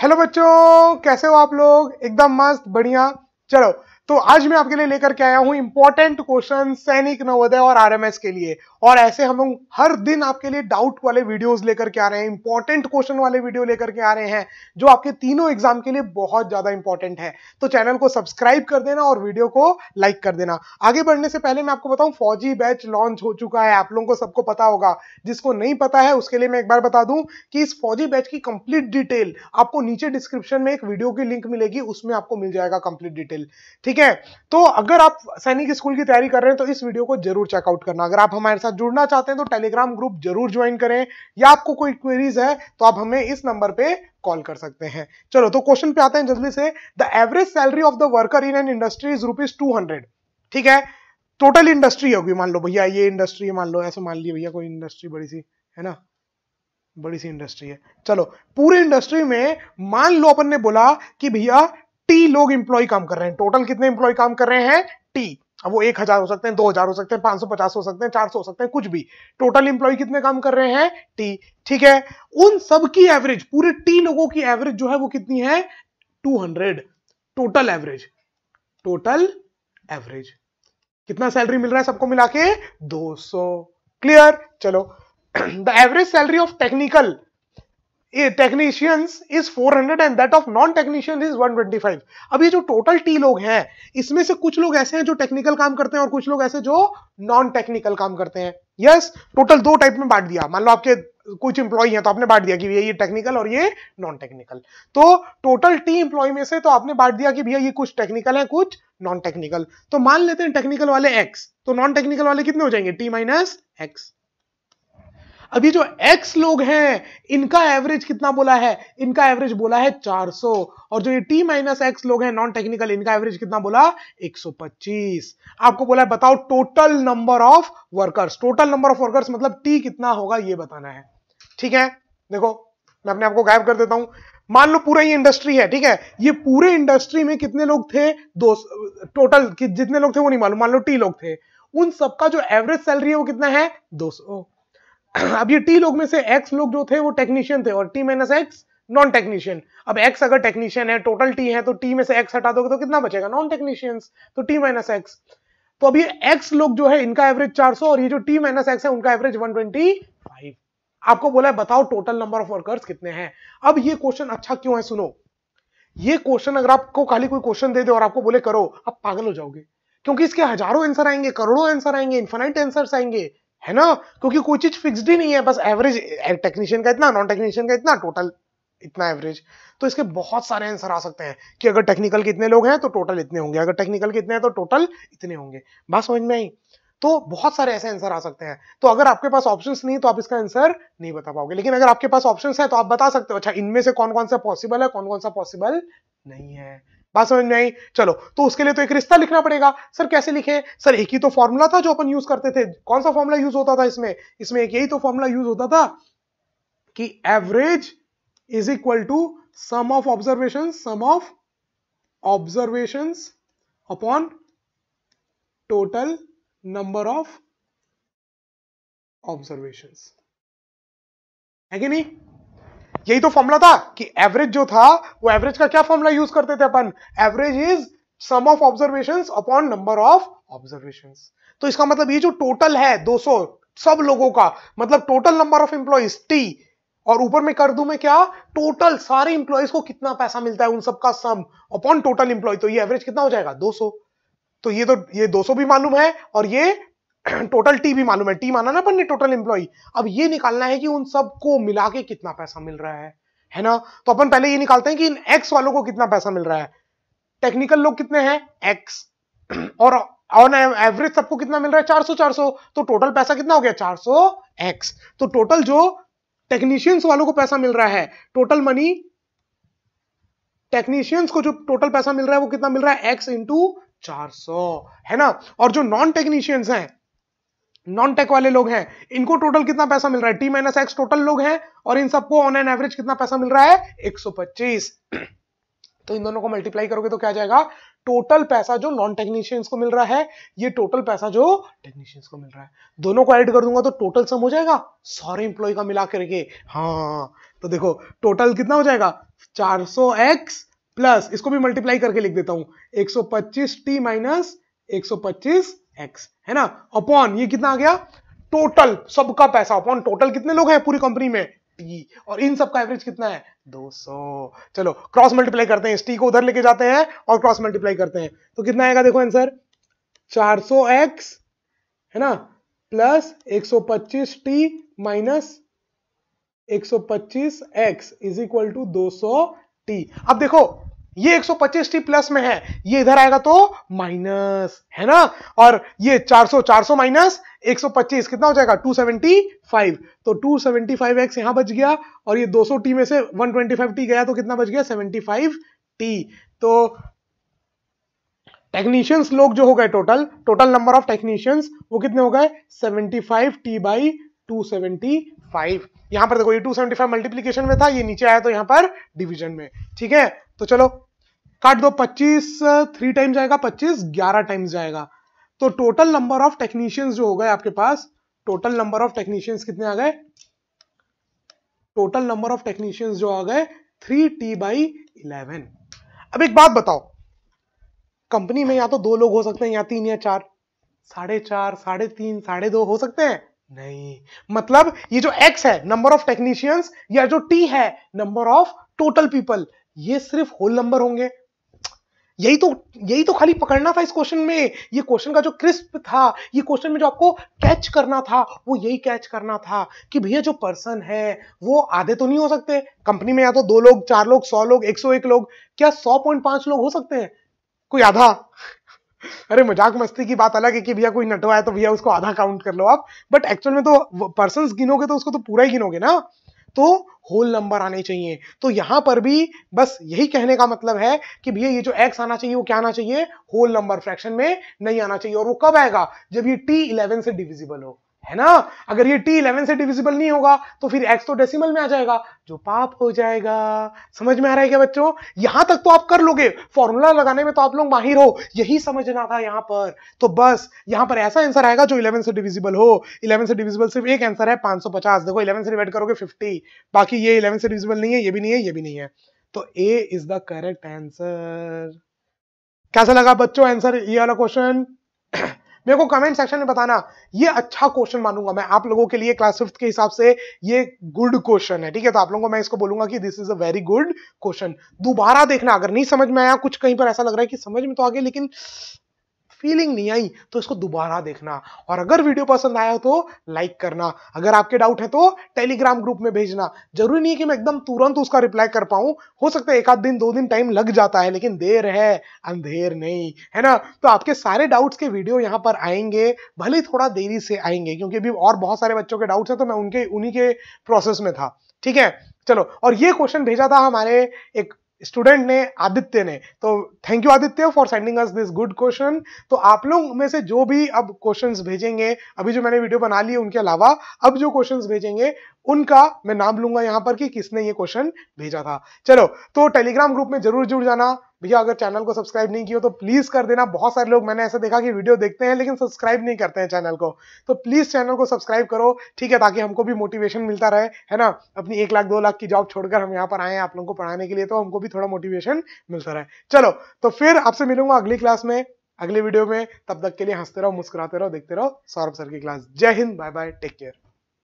hello बच्चों कैसे हो आप लोग एकदम मस्त बढ़िया चलो तो आज मैं आपके लिए लेकर के आया हूं इंपॉर्टेंट क्वेश्चन सैनिक नवोदय और आरएमएस के लिए और ऐसे हम लोग हर दिन आपके लिए डाउट वाले वीडियोस लेकर के आ रहे हैं इंपॉर्टेंट क्वेश्चन वाले वीडियो लेकर के आ रहे हैं जो आपके तीनों एग्जाम के लिए बहुत ज्यादा इंपॉर्टेंट है तो चैनल को सब्सक्राइब कर देना और वीडियो को लाइक कर देना आगे बढ़ने से पहले मैं आपको बताऊं फौजी बैच लॉन्च हो चुका है आप लोगों को सबको पता होगा जिसको नहीं पता है उसके लिए मैं एक बार बता दूं कि इस फौजी बैच की कंप्लीट डिटेल आपको नीचे डिस्क्रिप्शन में एक वीडियो की लिंक मिलेगी उसमें आपको मिल जाएगा कंप्लीट डिटेल ठीक ठीक है तो अगर आप सैनिक स्कूल की तैयारी कर रहे हैं तो इस वीडियो को जरूर चेकआउट करना अगर आप हमारे साथ जुड़ना चाहते हैं तो टेलीग्राम ग्रुप जरूर ज्वाइन करें या आपको कोई क्वेरीज है तो आप हमें इस नंबर पे कॉल कर सकते हैं चलो तो क्वेश्चन पे आते हैं जल्दी से the average salary of the worker in an industry is rupees two hundred ठीक है टोटल इंडस्ट्री होगी मान लो भैया ये इंडस्ट्री मान लो ऐसे मान ली भैया कोई इंडस्ट्री बड़ी सी है ना बड़ी सी इंडस्ट्री है चलो पूरी इंडस्ट्री में मान लो अपन ने बोला कि भैया टी लोग इंप्लॉय काम कर रहे हैं टोटल कितने इंप्लॉय काम कर रहे हैं टी अब वो एक हजार हो सकते हैं दो हजार हो सकते हैं पांच सौ पचास हो सकते हैं चार सौ हो सकते हैं कुछ भी टोटल इंप्लॉय कितने काम कर रहे हैं टी ठीक है उन सब की एवरेज पूरे टी लोगों की एवरेज जो है वो कितनी है two hundred total average total average कितना सैलरी मिल रहा है सबको मिला के दो सौ क्लियर चलो the average salary of technical technicians is 400 and that of non technician is 125 अब ये जो टोटल टी लोग हैं इसमें से कुछ लोग ऐसे हैं जो टेक्निकल काम करते हैं और कुछ लोग ऐसे जो नॉन टेक्निकल काम करते हैं यस yes, टोटल दो टाइप में बांट दिया मान लो आपके कुछ इंप्लॉय हैं तो आपने बांट दिया कि भैया ये टेक्निकल और ये नॉन टेक्निकल तो टोटल टी इंप्लॉय में से तो आपने बांट दिया कि भैया ये कुछ टेक्निकल है कुछ नॉन टेक्निकल तो मान लेते हैं टेक्निकल वाले एक्स तो नॉन टेक्निकल वाले कितने हो जाएंगे टी माइनस एक्स अब ये जो x लोग हैं इनका एवरेज कितना बोला है इनका एवरेज बोला है 400 और जो ये t माइनस एक्स लोग हैं नॉन टेक्निकल इनका एवरेज कितना बोला 125 आपको बोला है बताओ total number of workers total number of workers मतलब t कितना होगा ये बताना है ठीक है देखो मैं अपने आपको गायब कर देता हूं मान लो पूरा ये इंडस्ट्री है ठीक है ये पूरे इंडस्ट्री में कितने लोग थे दो टोटल जितने लोग थे वो नहीं मालूम मान लो टी लोग थे उन सबका जो एवरेज सैलरी है वो कितना है 200 अब ये टी लोग में से एक्स लोग जो थे वो टेक्नीशियन थे और T minus X non technician अब एक्स अगर टेक्नीशियन है टोटल टी है तो टी में से एक्स हटा दोगे तो कितना बचेगा नॉन टेक्नीशियंस तो टी माइनस एक्स तो अब ये एक्स लोग जो है इनका एवरेज 400 और ये जो टी माइनस एक्स है उनका एवरेज 125 आपको बोला है बताओ टोटल नंबर ऑफ वर्कर्स कितने हैं अब ये क्वेश्चन अच्छा क्यों है सुनो ये क्वेश्चन अगर आपको खाली कोई क्वेश्चन दे दे और आपको बोले करो आप पागल हो जाओगे क्योंकि इसके हजारों आंसर आएंगे करोड़ों आंसर आएंगे इन्फाइनाइट आंसर आएंगे है ना क्योंकि कोई चीज फिक्स्ड ही नहीं है बस एवरेज टेक्नीशियन का इतना नॉन टेक्नीशियन का इतना टोटल इतना एवरेज तो इसके बहुत सारे आंसर आ सकते हैं कि अगर टेक्निकल के इतने लोग हैं तो टोटल इतने होंगे अगर टेक्निकल के इतने हैं तो टोटल इतने होंगे बस समझ में आई तो बहुत सारे ऐसे आंसर आ सकते हैं तो अगर आपके पास ऑप्शन नहीं तो आप इसका आंसर नहीं बता पाओगे लेकिन अगर आपके पास ऑप्शन है तो आप बता सकते हो अच्छा इनमें से कौन कौन सा पॉसिबल है कौन कौन सा पॉसिबल नहीं है बात समझ में आई चलो तो उसके लिए तो एक रिश्ता लिखना पड़ेगा सर कैसे लिखे सर एक ही तो फॉर्मूला था जो अपन यूज करते थे कौन सा फॉर्मूला यूज होता था इसमें इसमें एक यही तो फॉर्मूला यूज होता था कि average is equal to sum of observation sum of observation upon total number of observation है कि नहीं यही तो फॉर्मूला था कि एवरेज जो था वो एवरेज का क्या फॉर्मूला यूज करते थे अपन average is sum of observation upon number of observation तो इसका मतलब ये जो टोटल है 200 सब लोगों का मतलब total number of employees T और ऊपर में कर दू मैं क्या टोटल सारे इंप्लॉइज को कितना पैसा मिलता है उन सबका सम अपॉन टोटल इंप्लॉय तो ये एवरेज कितना हो जाएगा 200 तो ये तो ये 200 भी मालूम है और ये टोटल टी भी मालूम है टी माना ना अपन टोटल एम्प्लॉई अब ये निकालना है कि उन सबको मिला के कितना पैसा मिल रहा है है ना तो अपन पहले ये निकालते हैं कि इन एक्स वालों को कितना पैसा मिल रहा है टेक्निकल लोग कितने हैं एक्स और ऑन एवरेज सबको कितना मिल रहा है 400 400 तो टोटल पैसा कितना हो गया 400 एक्स तो टोटल जो टेक्नीशियंस वालों को पैसा मिल रहा है टोटल मनी टेक्नीशियंस को जो टोटल पैसा मिल रहा है वो कितना मिल रहा है एक्स इंटू चार है ना और जो नॉन टेक्नीशियंस हैं नॉन टेक वाले लोग हैं इनको टोटल कितना पैसा मिल रहा है टी माइनस एक्स टोटल लोग हैं और इन सबको ऑन एन एवरेज कितना पैसा मिल रहा है 125 तो इन दोनों को मल्टीप्लाई करोगे तो क्या जाएगा टोटल पैसा जो नॉन टेक्नीशियंस को मिल रहा है ये टोटल पैसा जो टेक्नीशियंस को मिल रहा है दोनों को ऐड कर दूंगा तो टोटल सम हो जाएगा सारे इंप्लॉय का मिला करके हाँ तो देखो टोटल कितना हो जाएगा 400x प्लस इसको भी मल्टीप्लाई करके लिख देता हूं 125t माइनस पच्चीस एक्स है ना अपॉन ये कितना आ गया टोटल सबका पैसा अपॉन टोटल कितने लोग हैं पूरी कंपनी में टी और इन सबका एवरेज कितना है 200 चलो क्रॉस मल्टीप्लाई करते हैं इस टी को उधर लेके जाते हैं और क्रॉस मल्टीप्लाई करते हैं तो कितना आएगा देखो आंसर 400x है ना plus 125t minus 125x is equal to 200t अब देखो ये 125 टी प्लस में है ये इधर आएगा तो माइनस है ना और ये 400 400 माइनस 125 कितना हो जाएगा 275 तो 275x यहां बच गया और ये 200 टी में से 125 टी गया तो कितना बच गया 75 टी तो टेक्नीशियंस लोग जो हो गए total total number of technicians वो कितने हो गए 75 टी बाई 275 यहां पर देखो ये 275 मल्टीप्लिकेशन में था ये नीचे आया तो यहां पर डिवीजन में ठीक है तो चलो काट दो 25 थ्री टाइम जाएगा 25 ग्यारह टाइम्स जाएगा तो टोटल नंबर ऑफ टेक्नीशियंस जो हो गए आपके पास टोटल नंबर ऑफ टेक्नीशियंस कितने आ गए टोटल नंबर ऑफ टेक्नीशियंस जो आ गए थ्री टी बाई इलेवन अब एक बात बताओ कंपनी में या तो दो लोग हो सकते हैं या तीन या चार साढ़े चार साढ़े तीन साढ़े दो हो सकते हैं नहीं मतलब ये जो एक्स है नंबर ऑफ टेक्नीशियंस या जो टी है नंबर ऑफ टोटल पीपल ये सिर्फ होल नंबर होंगे यही तो यही तो खाली पकड़ना था इस क्वेश्चन में ये क्वेश्चन का जो क्रिस्प था ये क्वेश्चन में जो आपको कैच करना था वो यही कैच करना था कि भैया जो पर्सन है वो आधे तो नहीं हो सकते कंपनी में या तो दो लोग चार लोग सौ लोग एक सौ एक लोग क्या सौ पॉइंट पांच लोग हो सकते हैं कोई आधा अरे मजाक मस्ती की बात अलग है कि भैया कोई नटवा है तो भैया उसको आधा काउंट कर लो आप बट एक्चुअल में तो पर्सन गिनोगे तो उसको तो पूरा ही गिनोगे ना तो होल नंबर आने चाहिए तो यहां पर भी बस यही कहने का मतलब है कि भैया ये जो एक्स आना चाहिए वो क्या आना चाहिए होल नंबर फ्रैक्शन में नहीं आना चाहिए और वो कब आएगा जब ये टी इलेवन से डिविजिबल हो है ना अगर ये टी इलेवन से डिविजिबल नहीं होगा तो फिर एक्स तो डेसिमल में आ जाएगा जो पाप हो जाएगा समझ में आ रहा है क्या बच्चों यहां तक तो आप कर लोगे फॉर्मूला लगाने में तो आप लोग माहिर हो यही समझना था यहां पर तो बस यहां पर ऐसा आंसर आएगा जो इलेवन से डिविजिबल हो इलेवन से डिविजिबल सिर्फ एक आंसर है 550 देखो इलेवन से डिवाइड करोगे फिफ्टी बाकी ये इलेवन से डिविजिबल नहीं है ये भी नहीं है ये भी नहीं है तो A is the correct answer कैसा लगा बच्चों आंसर ये वाला क्वेश्चन मेरे को कमेंट सेक्शन में बताना ये अच्छा क्वेश्चन मानूंगा मैं आप लोगों के लिए क्लास फिफ्थ के हिसाब से ये गुड क्वेश्चन है ठीक है तो आप लोगों को मैं इसको बोलूंगा कि this is a very good question दोबारा देखना अगर नहीं समझ में आया कुछ कहीं पर ऐसा लग रहा है कि समझ में तो आ गया लेकिन फीलिंग नहीं आई तो इसको दोबारा देखना और अगर वीडियो पसंद आया हो तो लाइक करना अगर आपके डाउट है तो टेलीग्राम ग्रुप में भेजना जरूरी नहीं है कि मैं एकदम तुरंत उसका रिप्लाई कर पाऊं हो सकता है एक आध दिन दो दिन टाइम लग जाता है लेकिन देर है अंधेर नहीं है ना तो आपके सारे डाउट्स के वीडियो यहां पर आएंगे भले थोड़ा देरी से आएंगे क्योंकि अभी और बहुत सारे बच्चों के डाउट्स हैं तो मैं उनके उन्हीं के प्रोसेस में था ठीक है चलो और ये क्वेश्चन भेजा था हमारे एक स्टूडेंट ने आदित्य ने तो thank you Aditya for sending us this good question तो आप लोग में से जो भी अब क्वेश्चंस भेजेंगे अभी जो मैंने वीडियो बना ली है उनके अलावा अब जो क्वेश्चंस भेजेंगे उनका मैं नाम लूंगा यहां पर कि किसने ये क्वेश्चन भेजा था चलो तो टेलीग्राम ग्रुप में जरूर जुड़ जाना भैया अगर चैनल को सब्सक्राइब नहीं किया तो प्लीज कर देना बहुत सारे लोग मैंने ऐसे देखा कि वीडियो देखते हैं लेकिन सब्सक्राइब नहीं करते हैं चैनल को तो प्लीज चैनल को सब्सक्राइब करो ठीक है ताकि हमको भी मोटिवेशन मिलता रहे है ना अपनी एक लाख दो लाख की जॉब छोड़कर हम यहाँ पर आए हैं आप लोगों को पढ़ाने के लिए तो हमको भी थोड़ा मोटिवेशन मिलता रहे चलो तो फिर आपसे मिलूंगा अगली क्लास में अगले वीडियो में तब तक के लिए हंसते रहो मुस्कुराते रहो देखते रहो सौरभ सर की क्लास जय हिंद बाय बाय टेक केयर